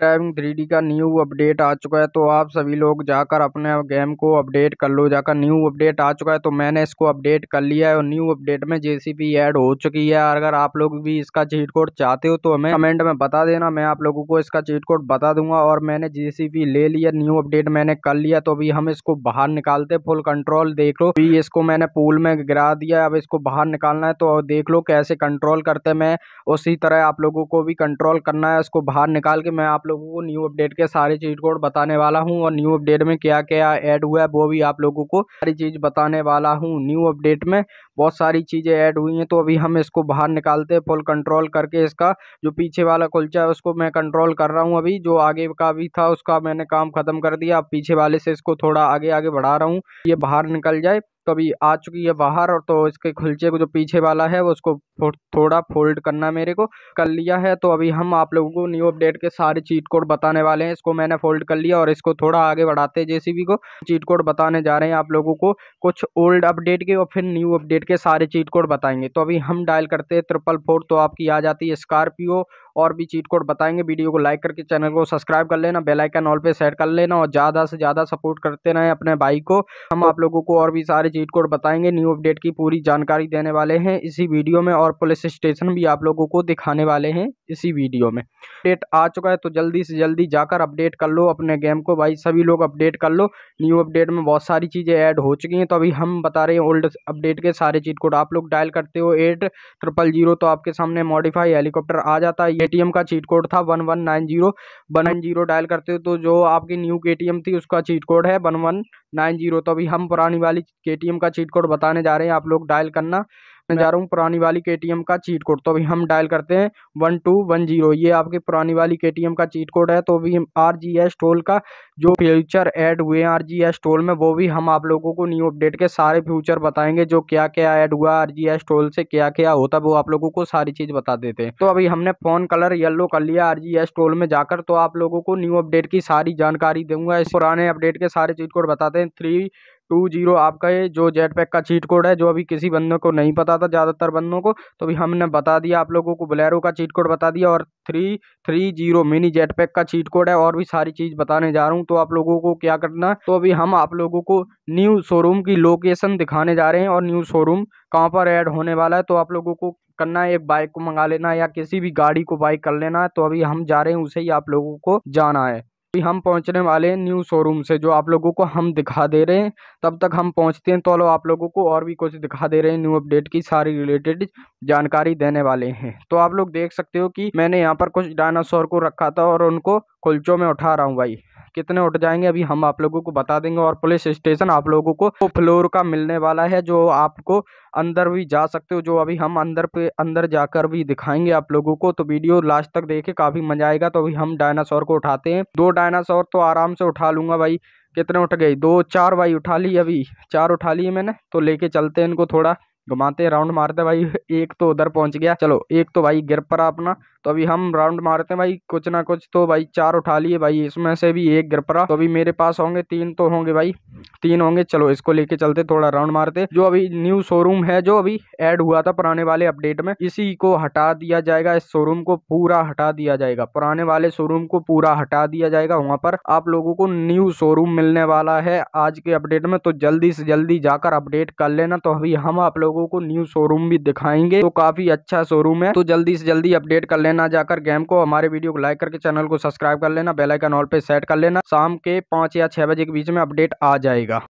time three का new update आ चुका है तो आप सभी लोग जाकर अपने गेम को अपडेट कर लो जाकर न्यू अपडेट आ चुका है तो मैंने इसको अपडेट कर लिया है और न्यू अपडेट में जेसीबी ऐड हो चुकी है अगर आप लोग भी इसका चीट कोड चाहते हो तो हमें कमेंट में बता देना मैं आप लोगों को इसका चीट कोड बता दूंगा और मैंने जेसीबी ले लिया न्यू अपडेट मैंने कर लिया तो अभी हम इसको बाहर निकालते फुल कंट्रोल देख लो अभी इसको मैंने पूल में गिरा दिया अब इसको बाहर निकालना है तो देख लो कैसे कंट्रोल करते मैं उसी तरह आप लोगों को भी कंट्रोल करना है इसको बाहर निकाल के मैं आप आप लोगों को न्यू अपडेट के सारे चीट कोड बताने वाला हूँ और न्यू अपडेट में क्या क्या ऐड हुआ है वो भी आप लोगों को सारी चीज़ बताने वाला हूँ न्यू अपडेट में बहुत सारी चीज़ें ऐड हुई हैं तो अभी हम इसको बाहर निकालते हैं फुल कंट्रोल करके इसका जो पीछे वाला कुलचा है उसको मैं कंट्रोल कर रहा हूँ अभी जो आगे का भी था उसका मैंने काम ख़त्म कर दिया अब पीछे वाले से इसको थोड़ा आगे आगे बढ़ा रहा हूँ ये बाहर निकल जाए तो अभी आ चुकी है बाहर और तो इसके खुलचे को जो पीछे वाला है वो उसको थोड़ा फोल्ड करना मेरे को कर लिया है तो अभी हम आप लोगों को न्यू अपडेट के सारे चीट कोड बताने वाले हैं इसको मैंने फोल्ड कर लिया और इसको थोड़ा आगे बढ़ाते हैं जेसीबी को चीट कोड बताने जा रहे हैं आप लोगों को कुछ ओल्ड अपडेट के और फिर न्यू अपडेट के सारे चीट कोड बताएंगे तो अभी हम डायल करते हैं ट्रिपल फोर तो आपकी आ जाती है स्कॉर्पियो और भी चीट कोड बताएंगे वीडियो को लाइक करके चैनल को सब्सक्राइब कर लेना बेलाइकन ऑल पे सेट कर लेना और ज़्यादा से ज़्यादा सपोर्ट करते रहें अपने भाई को हम आप लोगों को और भी सारे चीट कोड बताएंगे न्यू अपडेट की पूरी जानकारी देने वाले हैं इसी वीडियो में और पुलिस स्टेशन भी आप लोगों को दिखाने वाले हैं इसी वीडियो में अपडेट आ चुका है तो जल्दी से जल्दी जाकर अपडेट कर लो अपने गेम को भाई सभी लोग अपडेट कर लो न्यू अपडेट में बहुत सारी चीज़ें ऐड हो चुकी हैं तो अभी हम बता रहे हैं ओल्ड अपडेट के सारे चीट कोड आप लोग डायल करते हो एट ट्रिपल जीरो तो आपके सामने मॉडिफाई हेलीकॉप्टर आ जाता है के का चीट कोड था one one nine zero one nine zero dial करते हो तो जो आपकी न्यू के थी उसका चीट कोड है वन वन नाइन जीरो तो अभी हम पुरानी वाली के का चीट कोड बताने जा रहे हैं आप लोग डायल करना मैं जा रहा हूँ पुरानी वाली के का चीट कोड तो अभी हम डायल करते हैं वन टू वन जीरो ये आपके पुरानी वाली के का चीट कोड है तो अभी हम आर जी एस टोल का जो फ्यूचर ऐड हुए हैं आर जी एस टोल में वो भी हम आप लोगों को न्यू अपडेट के सारे फ्यूचर बताएंगे जो क्या क्या ऐड हुआ आर जी एस टोल से क्या क्या होता है वो आप लोगों को सारी चीज़ बता देते हैं तो अभी हमने फ़ोन कलर येलो कर लिया आर जी एस टोल में जाकर तो आप लोगों को न्यू अपडेट की सारी जानकारी दूंगा इस पुराने अपडेट के सारे चीट कोड बताते हैं थ्री टू जीरो आपका ये जो जेट पैक का चीट कोड है जो अभी किसी बंदों को नहीं पता था ज़्यादातर बंदों को तो भी हमने बता दिया आप लोगों को बोलेरो का चीट कोड बता दिया और three three zero mini jet pack का चीट कोड है और भी सारी चीज़ बताने जा रहा हूँ तो आप लोगों को क्या करना तो अभी हम आप लोगों को न्यू शोरूम की लोकेशन दिखाने जा रहे हैं और न्यू शोरूम कहाँ पर ऐड होने वाला है तो आप लोगों को करना है एक बाइक को मंगा लेना है या किसी भी गाड़ी को बाइक कर लेना है तो अभी हम जा रहे हैं उसे ही आप लोगों को जाना है अभी हम पहुंचने वाले हैं न्यू शोरूम से जो आप लोगों को हम दिखा दे रहे हैं तब तक हम पहुंचते हैं तो आप लोगों को और भी कुछ दिखा दे रहे हैं न्यू अपडेट की सारी रिलेटेड जानकारी देने वाले हैं तो आप लोग देख सकते हो कि मैंने यहाँ पर कुछ डायनासोर को रखा था और उनको कुल्चों में उठा रहा हूँ भाई कितने उठ जाएंगे अभी हम आप लोगों को बता देंगे और पुलिस स्टेशन आप लोगों को फ्लोर का मिलने वाला है जो आपको अंदर भी जा सकते हो जो अभी हम अंदर पे अंदर जाकर भी दिखाएंगे आप लोगों को तो वीडियो लास्ट तक देखे काफ़ी मजा आएगा तो अभी हम डायनासोर को उठाते हैं दो डायनासोर तो आराम से उठा लूंगा भाई कितने उठ गई दो चार भाई उठा ली अभी चार उठा लिए मैंने तो लेके चलते हैं इनको थोड़ा घुमाते राउंड मारते भाई एक तो उधर पहुंच गया चलो एक तो भाई गिर पड़ा अपना तो अभी हम राउंड मारते हैं भाई कुछ ना कुछ तो भाई चार उठा लिए भाई इसमें से भी एक गिर पड़ा तो अभी मेरे पास होंगे तीन तो होंगे भाई तीन होंगे चलो इसको लेके चलते थोड़ा राउंड मारते जो अभी न्यू शोरूम है जो अभी ऐड हुआ था पुराने वाले अपडेट में इसी को हटा दिया जाएगा इस शोरूम को पूरा हटा दिया जाएगा पुराने वाले शोरूम को पूरा हटा दिया जाएगा वहाँ पर आप लोगों को न्यू शोरूम मिलने वाला है आज के अपडेट में तो जल्दी से जल्दी जाकर अपडेट कर लेना तो अभी हम आप लोगों को न्यू शोरूम भी दिखाएंगे तो काफी अच्छा शोरूम है तो जल्दी से जल्दी अपडेट कर लेना में ना जाकर गेम को हमारे वीडियो को लाइक करके चैनल को सब्सक्राइब कर लेना बेलाइकन ऑल पे सेट कर लेना शाम के पाँच या छः बजे के बीच में अपडेट आ जाएगा